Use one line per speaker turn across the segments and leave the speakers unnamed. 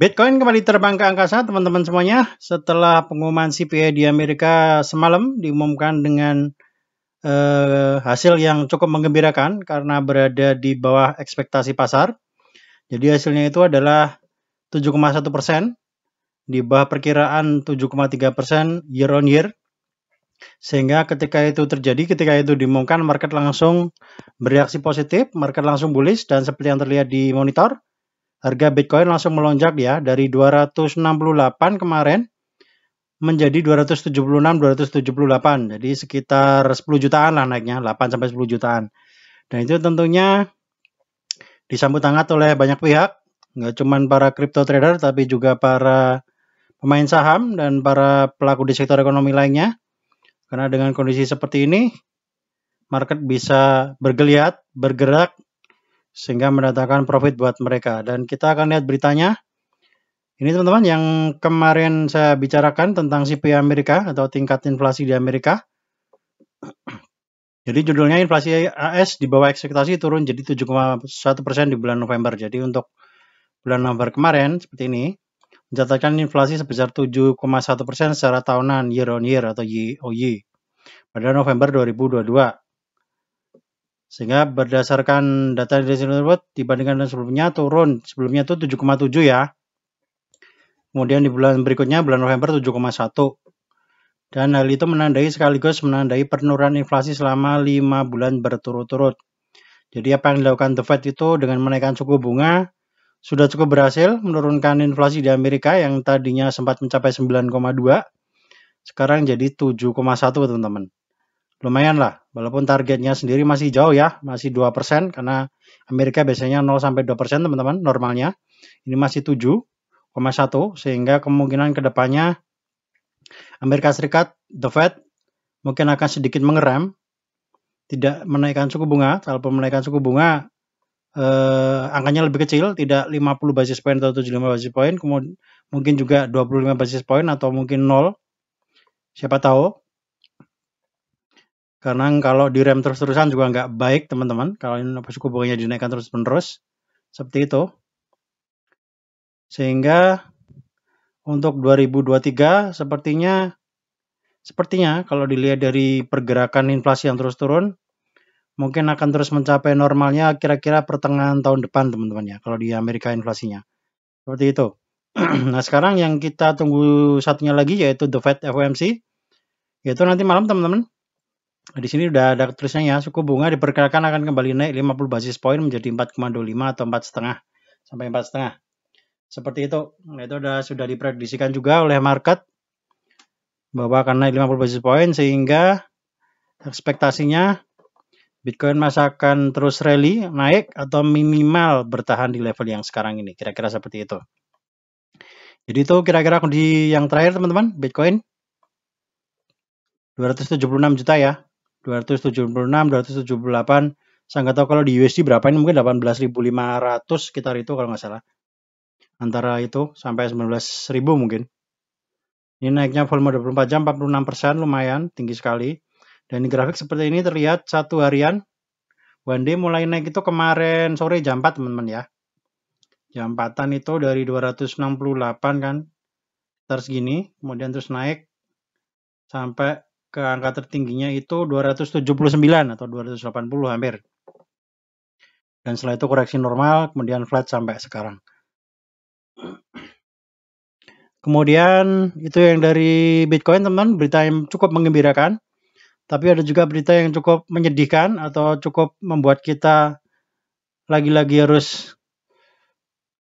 Bitcoin kembali terbang ke angkasa teman-teman semuanya setelah pengumuman CPI di Amerika semalam diumumkan dengan eh, hasil yang cukup mengembirakan karena berada di bawah ekspektasi pasar. Jadi hasilnya itu adalah 7,1 persen di bawah perkiraan 7,3 persen year on year. Sehingga ketika itu terjadi, ketika itu diumumkan, market langsung bereaksi positif, market langsung bullish dan seperti yang terlihat di monitor harga Bitcoin langsung melonjak ya dari 268 kemarin menjadi 276 278. Jadi sekitar 10 jutaan lah naiknya, 8 sampai 10 jutaan. Dan itu tentunya disambut hangat oleh banyak pihak, nggak cuma para crypto trader tapi juga para pemain saham dan para pelaku di sektor ekonomi lainnya. Karena dengan kondisi seperti ini, market bisa bergeliat, bergerak sehingga mendatangkan profit buat mereka. Dan kita akan lihat beritanya. Ini teman-teman yang kemarin saya bicarakan tentang CPI Amerika atau tingkat inflasi di Amerika. Jadi judulnya inflasi AS di bawah ekspektasi turun jadi 7,1% di bulan November. Jadi untuk bulan November kemarin seperti ini mencatatkan inflasi sebesar 7,1% secara tahunan year on year atau YOY pada November 2022. Sehingga berdasarkan data dari tersebut dibandingkan dengan sebelumnya turun. Sebelumnya itu 7,7 ya. Kemudian di bulan berikutnya bulan November 7,1. Dan hal itu menandai sekaligus menandai penurunan inflasi selama 5 bulan berturut-turut. Jadi apa yang dilakukan The Fed itu dengan menaikkan suku bunga sudah cukup berhasil menurunkan inflasi di Amerika yang tadinya sempat mencapai 9,2 sekarang jadi 7,1 teman-teman lumayan lah. Walaupun targetnya sendiri masih jauh ya, masih 2% karena Amerika biasanya 0 sampai 2% teman-teman normalnya. Ini masih 7,1 sehingga kemungkinan kedepannya Amerika Serikat, The Fed mungkin akan sedikit mengerem, tidak menaikkan suku bunga. Kalaupun menaikkan suku bunga, eh, angkanya lebih kecil, tidak 50 basis point atau 75 basis point, kemudian mungkin juga 25 basis point atau mungkin 0 Siapa tahu karena kalau direm terus-terusan juga nggak baik teman-teman. Kalau ini suku bunganya dinaikkan terus-menerus. Seperti itu. Sehingga untuk 2023 sepertinya sepertinya kalau dilihat dari pergerakan inflasi yang terus turun mungkin akan terus mencapai normalnya kira-kira pertengahan tahun depan teman-teman ya kalau di Amerika inflasinya seperti itu nah sekarang yang kita tunggu satunya lagi yaitu The Fed FOMC yaitu nanti malam teman-teman di sini sudah ada tulisannya ya, suku bunga diperkirakan akan kembali naik 50 basis point menjadi 4,25 atau 4,5 sampai 4,5. Seperti itu. Nah, itu sudah sudah diprediksikan juga oleh market bahwa akan naik 50 basis point sehingga ekspektasinya Bitcoin masih akan terus rally naik atau minimal bertahan di level yang sekarang ini. Kira-kira seperti itu. Jadi itu kira-kira di yang terakhir teman-teman Bitcoin 276 juta ya. 276, 278. Saya nggak tahu kalau di USD berapa ini mungkin 18.500 sekitar itu kalau nggak salah. Antara itu sampai 19.000 mungkin. Ini naiknya volume 24 jam 46% persen lumayan tinggi sekali. Dan di grafik seperti ini terlihat satu harian. One day mulai naik itu kemarin sore jam 4 teman-teman ya. Jam 4 an itu dari 268 kan. Terus gini, kemudian terus naik sampai ke angka tertingginya itu 279 atau 280 hampir. Dan setelah itu koreksi normal, kemudian flat sampai sekarang. Kemudian itu yang dari Bitcoin teman, berita yang cukup mengembirakan. Tapi ada juga berita yang cukup menyedihkan atau cukup membuat kita lagi-lagi harus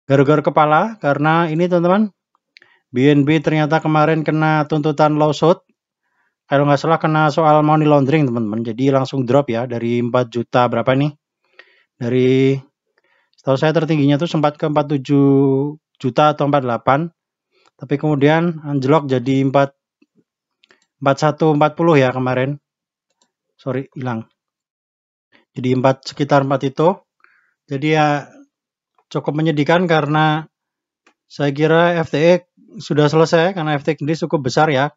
garu-garu kepala karena ini teman-teman BNB ternyata kemarin kena tuntutan lawsuit kalau nggak salah kena soal money laundering teman-teman. Jadi langsung drop ya dari 4 juta berapa nih? Dari setahu saya tertingginya tuh sempat ke 47 juta atau 48. Tapi kemudian anjlok jadi 4 4140 ya kemarin. Sorry, hilang. Jadi 4 sekitar 4 itu. Jadi ya cukup menyedihkan karena saya kira FTX sudah selesai karena FTX ini cukup besar ya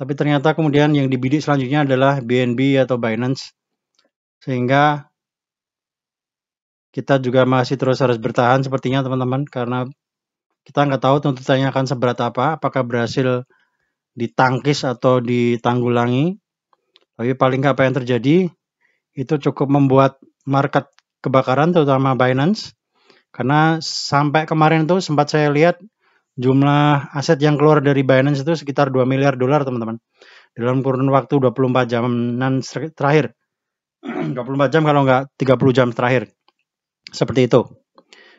tapi ternyata kemudian yang dibidik selanjutnya adalah BNB atau Binance. Sehingga kita juga masih terus harus bertahan sepertinya teman-teman karena kita nggak tahu tuntutannya akan seberat apa, apakah berhasil ditangkis atau ditanggulangi. Tapi paling nggak apa yang terjadi itu cukup membuat market kebakaran terutama Binance karena sampai kemarin tuh sempat saya lihat jumlah aset yang keluar dari Binance itu sekitar 2 miliar dolar teman-teman dalam kurun waktu 24 jam terakhir 24 jam kalau nggak 30 jam terakhir seperti itu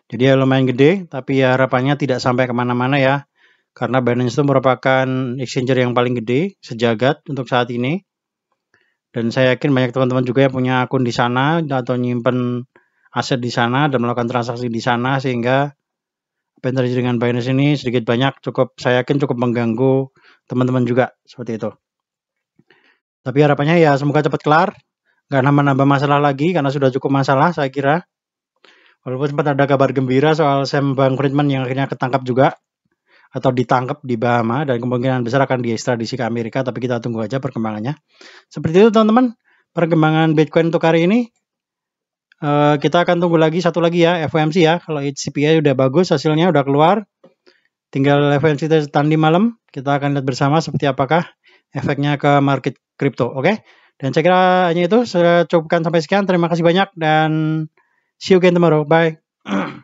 jadi ya lumayan gede tapi ya harapannya tidak sampai kemana-mana ya karena Binance itu merupakan exchanger yang paling gede sejagat untuk saat ini dan saya yakin banyak teman-teman juga yang punya akun di sana atau nyimpen aset di sana dan melakukan transaksi di sana sehingga apa yang terjadi dengan Binance ini sedikit banyak cukup saya yakin cukup mengganggu teman-teman juga seperti itu. Tapi harapannya ya semoga cepat kelar, nggak nambah-nambah masalah lagi karena sudah cukup masalah saya kira. Walaupun sempat ada kabar gembira soal Sam Bankman yang akhirnya ketangkap juga atau ditangkap di Bahama dan kemungkinan besar akan diekstradisi ke Amerika tapi kita tunggu aja perkembangannya. Seperti itu teman-teman perkembangan Bitcoin untuk hari ini. Eh, kita akan tunggu lagi satu lagi ya FOMC ya. Kalau HCPI udah bagus hasilnya udah keluar. Tinggal FOMC tadi malam kita akan lihat bersama seperti apakah efeknya ke market crypto. Oke. Okay? Dan saya kira hanya itu saya cukupkan sampai sekian. Terima kasih banyak dan see you again tomorrow. Bye.